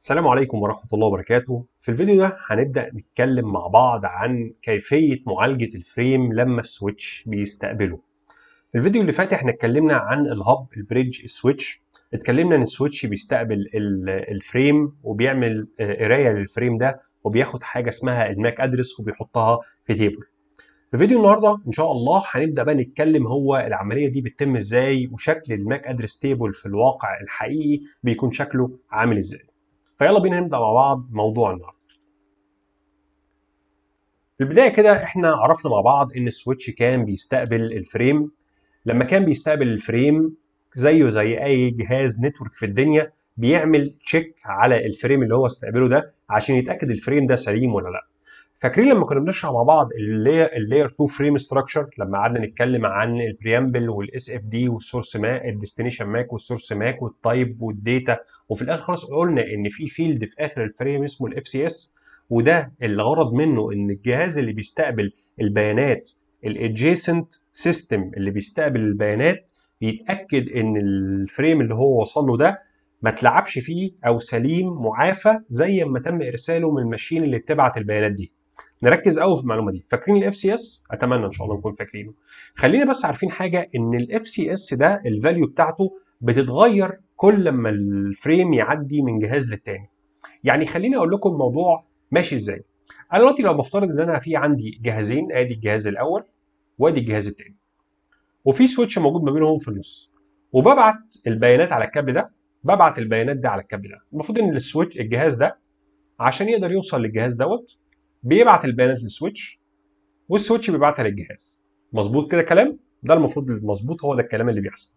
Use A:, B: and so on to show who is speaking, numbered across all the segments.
A: السلام عليكم ورحمة الله وبركاته في الفيديو ده هنبدأ نتكلم مع بعض عن كيفية معالجة الفريم لما السويتش بيستقبله في الفيديو اللي فات احنا اتكلمنا عن الهب البريدج السويتش اتكلمنا ان السويتش بيستقبل الفريم وبيعمل آه، قراية للفريم ده وبياخد حاجة اسمها الماك ادرس وبيحطها في تيبل في فيديو النهارده ان شاء الله هنبدا بقى نتكلم هو العمليه دي بتتم ازاي وشكل الماك ادرس تيبل في الواقع الحقيقي بيكون شكله عامل ازاي فيلا بينا نبدا مع بعض موضوع النهارده في البدايه كده احنا عرفنا مع بعض ان السويتش كان بيستقبل الفريم لما كان بيستقبل الفريم زيه زي اي جهاز نتورك في الدنيا بيعمل تشيك على الفريم اللي هو استقبله ده عشان يتاكد الفريم ده سليم ولا لا فاكرين لما كنا بنشرح مع بعض اللاير 2 فريم ستراكشر لما قعدنا نتكلم عن البريامبل والاس اف دي والسورس ماك الديستنيشن ماك والسورس ماك والتايب والديتا وفي الاخر خلاص قلنا ان في فيلد في اخر الفريم اسمه الاف سي اس وده الغرض منه ان الجهاز اللي بيستقبل البيانات الادجيسنت سيستم اللي بيستقبل البيانات بيتاكد ان الفريم اللي هو وصل له ده ما تلعبش فيه او سليم معافى زي ما تم ارساله من الماشين اللي بتبعت البيانات دي نركز قوي في المعلومه دي فاكرين الاف سي اس اتمنى ان شاء الله نكون فاكرينه خلينا بس عارفين حاجه ان الاف سي اس ده الفاليو بتاعته بتتغير كل لما الفريم يعدي من جهاز للتاني يعني خليني اقول لكم الموضوع ماشي ازاي انا دلوقتي لو بفترض ان انا في عندي جهازين ادي الجهاز الاول وادي الجهاز التاني وفي سويتش موجود ما بينهم في النص وببعت البيانات على الكابل ده ببعت البيانات ده على الكابل ده المفروض ان السويتش الجهاز ده عشان يقدر يوصل للجهاز دوت بيبعت البيانات للسويتش والسويتش بيبعتها للجهاز مظبوط كده كلام ده المفروض المظبوط هو ده الكلام اللي بيحصل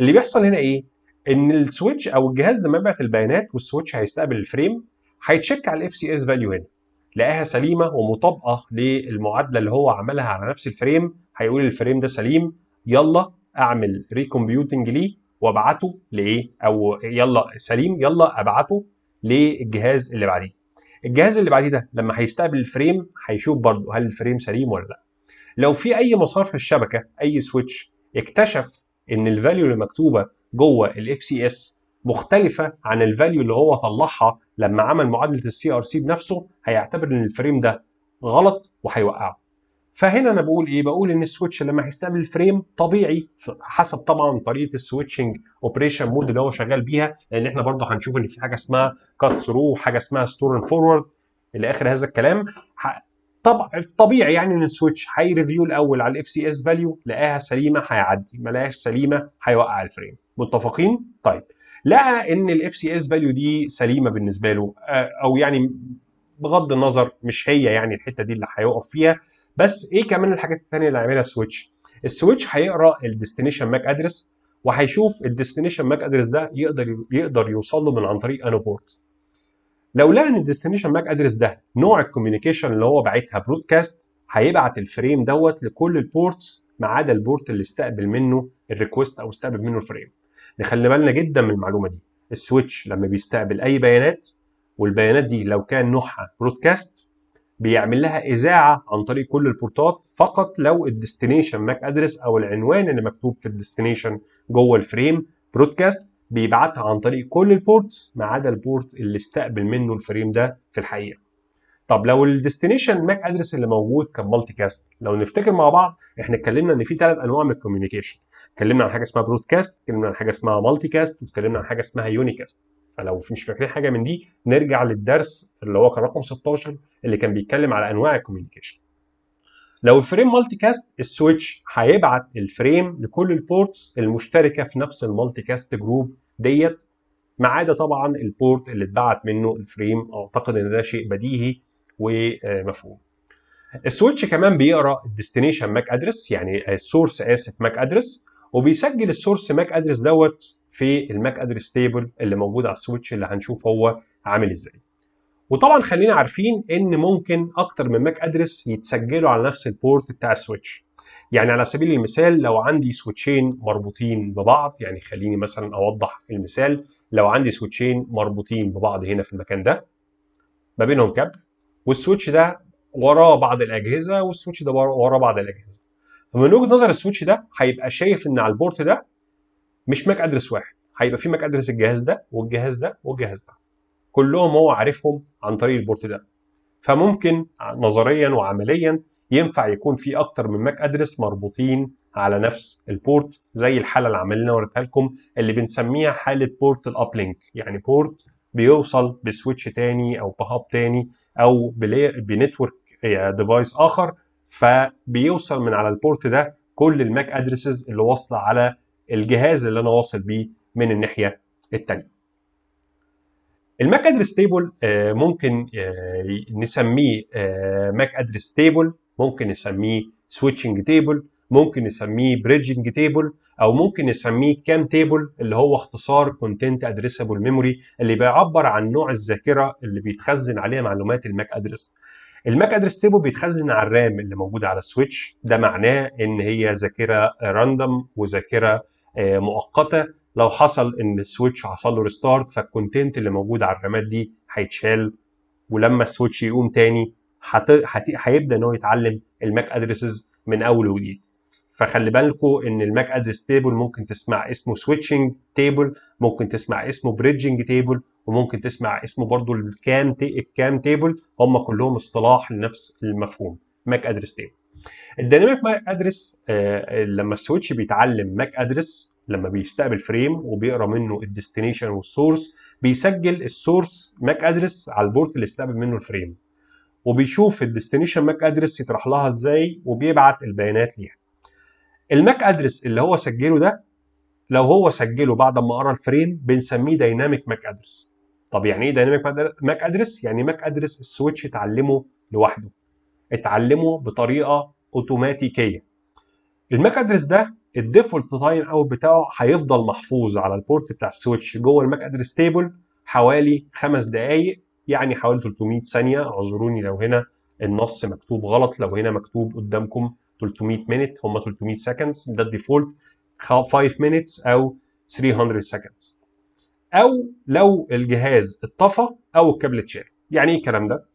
A: اللي بيحصل هنا ايه ان السويتش او الجهاز لما يبعت البيانات والسويتش هيستقبل الفريم هيتشيك على الاف سي اس فاليو هنا لقاها سليمه ومطابقه للمعادله اللي هو عملها على نفس الفريم هيقول الفريم ده سليم يلا اعمل ريكمبيوتنج ليه وابعته لايه او يلا سليم يلا ابعته للجهاز اللي بعديه الجهاز اللي بعديه ده لما هيستقبل الفريم هيشوف برضه هل الفريم سليم ولا لا لو في اي مسار في الشبكه اي سويتش اكتشف ان الفاليو اللي مكتوبه جوه الاف سي اس مختلفه عن الفاليو اللي هو طلعها لما عمل معادله السي ار سي بنفسه هيعتبر ان الفريم ده غلط وهيوقعه فهنا انا بقول ايه بقول ان السويتش لما هيستقبل الفريم طبيعي حسب طبعا طريقه السويتشنج اوبريشن مود اللي هو شغال بيها لان احنا برضه هنشوف ان في حاجه اسمها كات ثرو وحاجه اسمها ستور اند فورورد الى اخر هذا الكلام طبع طبيعي يعني ان السويتش هيريفيو الاول على الاف سي اس فاليو لقاها سليمه هيعدي ما لقاهاش سليمه هيوقع الفريم متفقين طيب لقى ان الاف سي اس فاليو دي سليمه بالنسبه له آه، او يعني بغض النظر مش هي يعني الحته دي اللي هيقف فيها بس ايه كمان الحاجات الثانيه اللي هيعملها سويتش السويتش هيقرا الديستنيشن ماك ادرس وهيشوف الديستنيشن ماك ادرس ده يقدر يقدر يوصل له من عن طريق انو بورت لو لقى ان الديستنيشن ماك ادرس ده نوع الكوميونيكيشن اللي هو باعتها برودكاست هيبعت الفريم دوت لكل البورتس ما عدا البورت اللي استقبل منه الريكوست او استقبل منه الفريم نخلي بالنا جدا من المعلومه دي السويتش لما بيستقبل اي بيانات والبيانات دي لو كان نوعها برودكاست بيعمل لها اذاعه عن طريق كل البورتات فقط لو الديستنيشن ماك ادرس او العنوان اللي مكتوب في الديستنيشن جوه الفريم برودكاست بيبعتها عن طريق كل البورتس ما عدا البورت اللي استقبل منه الفريم ده في الحقيقه طب لو الديستنيشن ماك ادرس اللي موجود كان مالتي كاست لو نفتكر مع بعض احنا اتكلمنا ان في ثلاث انواع من الكوميونيكيشن اتكلمنا عن حاجه اسمها برودكاست اتكلمنا عن حاجه اسمها مالتي كاست واتكلمنا عن حاجه اسمها يونيكاست فلو مش فاكرين حاجه من دي نرجع للدرس اللي هو كان رقم 16 اللي كان بيتكلم على انواع الكوميونيكيشن لو الفريم مالتي كاست السويتش هيبعت الفريم لكل البورتس المشتركه في نفس المالتي كاست جروب ديت ما عدا طبعا البورت اللي اتبعت منه الفريم اعتقد ان ده شيء بديهي ومفهوم السويتش كمان بيقرا الديستنيشن ماك ادرس يعني السورس اسف ماك ادرس وبيسجل السورس ماك ادرس دوت في الماك ادرس تيبل اللي موجود على السويتش اللي هنشوف هو عامل ازاي وطبعا خلينا عارفين ان ممكن اكتر من ماك ادرس يتسجلوا على نفس البورت بتاع السويتش يعني على سبيل المثال لو عندي سويتشين مربوطين ببعض يعني خليني مثلا اوضح المثال لو عندي سويتشين مربوطين ببعض هنا في المكان ده ما بينهم كابل والسويتش ده وراه بعض الاجهزه والسويتش ده وراه بعض الاجهزه فمن وجهه نظر السويتش ده هيبقى شايف ان على البورت ده مش ماك ادرس واحد هيبقى في ماك ادرس الجهاز ده والجهاز ده والجهاز ده كلهم هو عارفهم عن طريق البورت ده فممكن نظريا وعمليا ينفع يكون في اكتر من ماك ادرس مربوطين على نفس البورت زي الحاله اللي عملنا وريتها لكم اللي بنسميها حاله بورت الابلينك يعني بورت بيوصل بسويتش تاني او بهاب تاني او بنتورك ديفايس آه، اخر فبيوصل من على البورت ده كل الماك ادريسز اللي واصله على الجهاز اللي انا واصل بيه من الناحيه الثانيه الماك ادريس تيبل آه، ممكن آه، نسميه آه، ماك ادريس تيبل ممكن نسميه سويتشنج تيبل ممكن نسميه بريدجنج تيبل او ممكن نسميه كام تيبل اللي هو اختصار كونتنت ادريسبل ميموري اللي بيعبر عن نوع الذاكره اللي بيتخزن عليها معلومات الماك ادريس الماك ادريس تيبل بيتخزن على الرام اللي موجوده على السويتش ده معناه ان هي ذاكره راندوم وذاكره آه، مؤقته لو حصل ان السويتش حصل له ريستارت فالكونتنت اللي موجود على الرامات دي هيتشال ولما السويتش يقوم تاني هيبدا ان هو يتعلم الماك ادريسز من اول وجديد فخلي بالكم ان الماك ادرس تيبل ممكن تسمع اسمه سويتشنج تيبل ممكن تسمع اسمه بريدجنج تيبل وممكن تسمع اسمه برضو الكام تي الكام تيبل هم كلهم اصطلاح لنفس المفهوم ماك ادرس تيبل الديناميك ماك ادرس لما السويتش بيتعلم ماك ادرس لما بيستقبل فريم وبيقرا منه الديستنيشن والسورس بيسجل السورس ماك ادرس على البورت اللي استقبل منه الفريم وبيشوف الديستنيشن ماك ادرس يطرح لها ازاي وبيبعت البيانات ليها الماك ادرس اللي هو سجله ده لو هو سجله بعد ما قرا الفريم بنسميه دايناميك ماك ادرس طب يعني ايه دايناميك ماك ادرس يعني ماك ادرس السويتش اتعلمه لوحده اتعلمه بطريقه اوتوماتيكيه الماك ادرس ده الديفولت تايم اوت بتاعه هيفضل محفوظ على البورت بتاع السويتش جوه الماك ادرس تيبل حوالي خمس دقائق يعني حوالي 300 ثانيه اعذروني لو هنا النص مكتوب غلط لو هنا مكتوب قدامكم 300 مينت هم 300 سكندز ده الديفولت 5 مينتس او 300 سكندز او لو الجهاز اتطفى او الكابل اتشال يعني ايه الكلام ده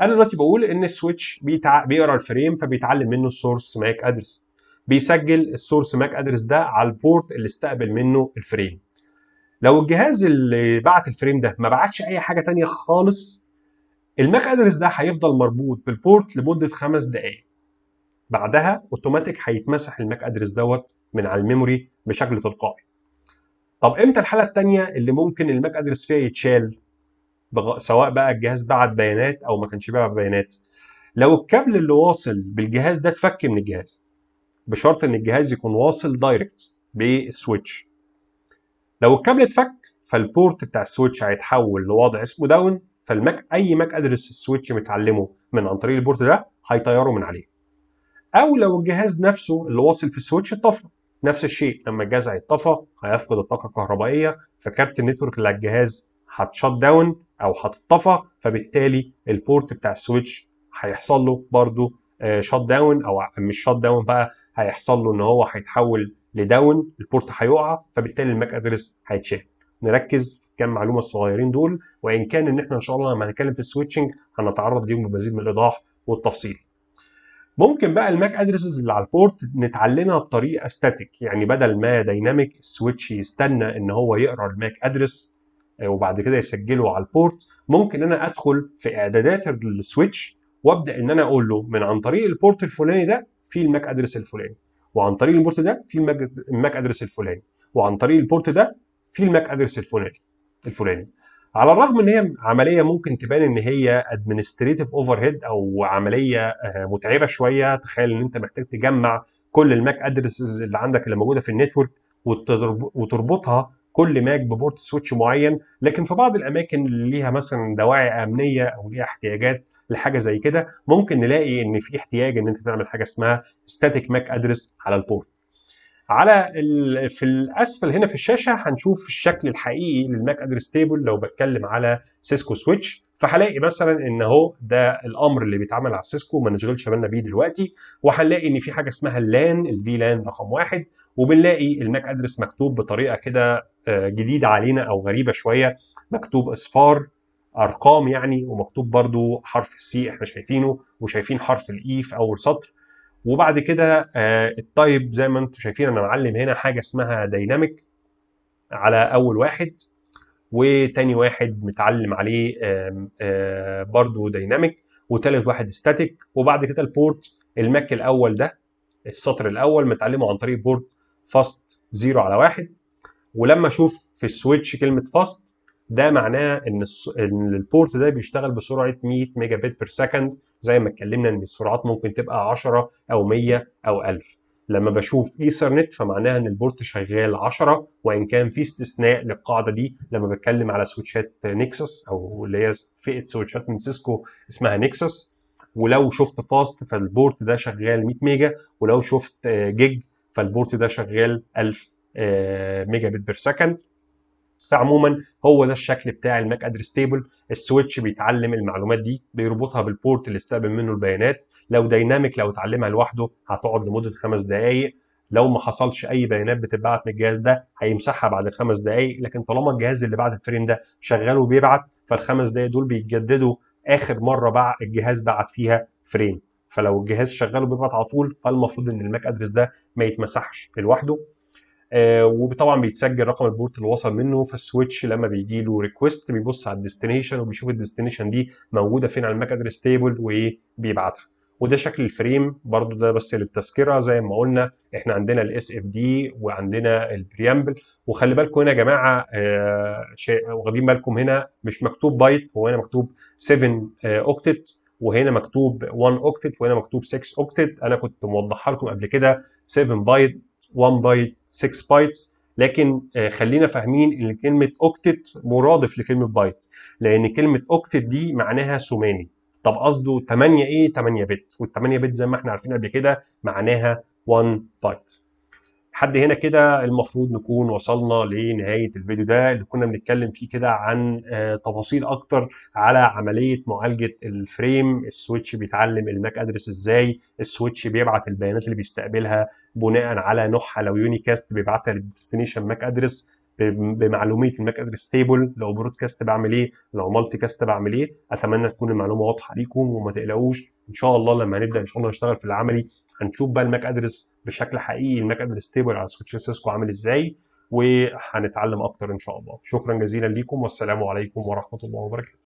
A: انا دلوقتي بقول ان السويتش بيتع... بيقرا الفريم فبيتعلم منه السورس ماك ادرس بيسجل السورس ماك ادرس ده على البورت اللي استقبل منه الفريم لو الجهاز اللي بعت الفريم ده ما بعتش اي حاجه تانية خالص الماك ادرس ده هيفضل مربوط بالبورت لمده خمس دقائق بعدها اوتوماتيك هيتمسح الماك ادرس دوت من على الميموري بشكل تلقائي طب امتى الحاله الثانيه اللي ممكن الماك ادرس فيها يتشال بغ... سواء بقى الجهاز بعت بيانات او ما كانش بيبعت بيانات لو الكابل اللي واصل بالجهاز ده اتفك من الجهاز بشرط ان الجهاز يكون واصل دايركت بالسويتش لو الكابل اتفك فالبورت بتاع السويتش هيتحول لوضع اسمه داون فالماك اي ماك ادرس السويتش متعلمه من عن طريق البورت ده هيطيره من عليه او لو الجهاز نفسه اللي واصل في السويتش اتطفى نفس الشيء لما الجهاز هيتطفى هيفقد الطاقه الكهربائيه فكارت النتورك اللي على الجهاز هتشط داون او هتطفى فبالتالي البورت بتاع السويتش هيحصل له برضه آه، شت داون او مش شت داون بقى هيحصل له ان هو هيتحول لداون البورت هيقع فبالتالي الماك ادرس هيتشال نركز كام معلومه الصغيرين دول وان كان ان احنا ان شاء الله لما هنتكلم في السويتشنج هنتعرض ليهم بمزيد من الايضاح والتفصيل ممكن بقى الماك ادريسز اللي على البورت نتعلمها بطريقه ستاتيك يعني بدل ما دايناميك السويتش يستنى ان هو يقرا الماك ادرس آه، وبعد كده يسجله على البورت ممكن انا ادخل في اعدادات السويتش وابدا ان انا اقول له من عن طريق البورت الفلاني ده في الماك ادرس الفلاني وعن طريق البورت ده في الماك ادرس الفلاني وعن طريق البورت ده في الماك ادرس الفلاني الفلاني على الرغم ان هي عمليه ممكن تبان ان هي ادمنستريتيف اوفر هيد او عمليه آه، متعبه شويه تخيل ان انت محتاج تجمع كل الماك ادرسز اللي عندك اللي موجوده في النتورك وتربطها كل ماك ببورت سويتش معين لكن في بعض الاماكن اللي ليها مثلا دواعي امنيه او ليها احتياجات لحاجه زي كده ممكن نلاقي ان في احتياج ان انت تعمل حاجه اسمها ستاتيك ماك ادرس على البورت على ال... في الاسفل هنا في الشاشه هنشوف الشكل الحقيقي للماك ادرس تيبل لو بتكلم على سيسكو سويتش فهلاقي مثلا ان اهو ده الامر اللي بيتعمل على السيسكو ما نشغلش بالنا بيه دلوقتي وهنلاقي ان في حاجه اسمها اللان الفي لان رقم واحد وبنلاقي الماك ادرس مكتوب بطريقه كده آه، جديده علينا او غريبه شويه مكتوب اصفار ارقام يعني ومكتوب برده حرف السي احنا شايفينه وشايفين حرف الاي في اول سطر وبعد كده آه، التايب زي ما انتم شايفين انا معلم هنا حاجه اسمها دايناميك على اول واحد وتاني واحد متعلم عليه آه، برضو دايناميك وتالت واحد ستاتيك وبعد كده البورت الماك الاول ده السطر الاول متعلمه عن طريق بورت فاست زيرو على واحد ولما اشوف في السويتش كلمه فاست ده معناه ان ان البورت ده بيشتغل بسرعه 100 ميجا بت بير سكند زي ما اتكلمنا ان السرعات ممكن تبقى 10 او 100 او 1000 لما بشوف ايثرنت فمعناها ان البورت شغال 10 وان كان في استثناء للقاعده دي لما بتكلم على سويتشات نكسس او اللي هي فئه سويتشات من سيسكو اسمها نكسس ولو شفت فاست فالبورت ده شغال 100 ميجا ولو شفت جيج آه، فالبورت ده شغال 1000 ميجا بت بير سكند فعموما هو ده الشكل بتاع الماك ادريس تيبل السويتش بيتعلم المعلومات دي بيربطها بالبورت اللي استقبل منه البيانات لو دايناميك لو اتعلمها لوحده هتقعد لمده خمس دقائق لو ما حصلش اي بيانات بتتبعت من الجهاز ده هيمسحها بعد الخمس دقائق لكن طالما الجهاز اللي بعد الفريم ده شغال وبيبعت فالخمس دقائق دول بيتجددوا اخر مره بقى الجهاز بعت فيها فريم فلو الجهاز شغال وبيبعت على طول فالمفروض ان الماك ادريس ده ما يتمسحش لوحده آه، وطبعا بيتسجل رقم البورت اللي وصل منه فالسويتش لما بيجي له ريكوست بيبص على الديستنيشن وبيشوف الديستنيشن دي موجوده فين على الماك ادريس تيبل وبيبعتها وده شكل الفريم برضو ده بس للتذكره زي ما قلنا احنا عندنا الاس اف دي وعندنا البريامبل وخلي بالكم هنا يا جماعه آه واخدين بالكم هنا مش مكتوب بايت هو هنا مكتوب 7 اوكتت وهنا مكتوب 1 اوكتت آه، وهنا مكتوب 6 اوكتت انا كنت موضحها لكم قبل كده 7 بايت 1 بايت 6 بايتس لكن آه، خلينا فاهمين ان كلمه اوكتت مرادف لكلمه بايت لان كلمه اوكتت دي معناها ثماني طب قصده 8 ايه 8 بت وال 8 بت زي ما احنا عارفين قبل كده معناها 1 بايت لحد هنا كده المفروض نكون وصلنا لنهايه الفيديو ده اللي كنا بنتكلم فيه كده عن آه، تفاصيل اكتر على عمليه معالجه الفريم السويتش بيتعلم الماك ادرس ازاي السويتش بيبعت البيانات اللي بيستقبلها بناء على نوعها لو يونيكاست بيبعتها للديستنيشن ماك ادرس بمعلوميه الماك ادرس تيبل لو برودكاست بعمل ايه لو مالتي كاست بعمل ايه اتمنى تكون المعلومه واضحه ليكم وما تقلقوش ان شاء الله لما نبدا ان شاء الله نشتغل في العملي هنشوف بقى الماك ادرس بشكل حقيقي الماك ادرس تيبل على سويتش سيسكو عامل ازاي وهنتعلم اكتر ان شاء الله شكرا جزيلا ليكم والسلام عليكم ورحمه الله وبركاته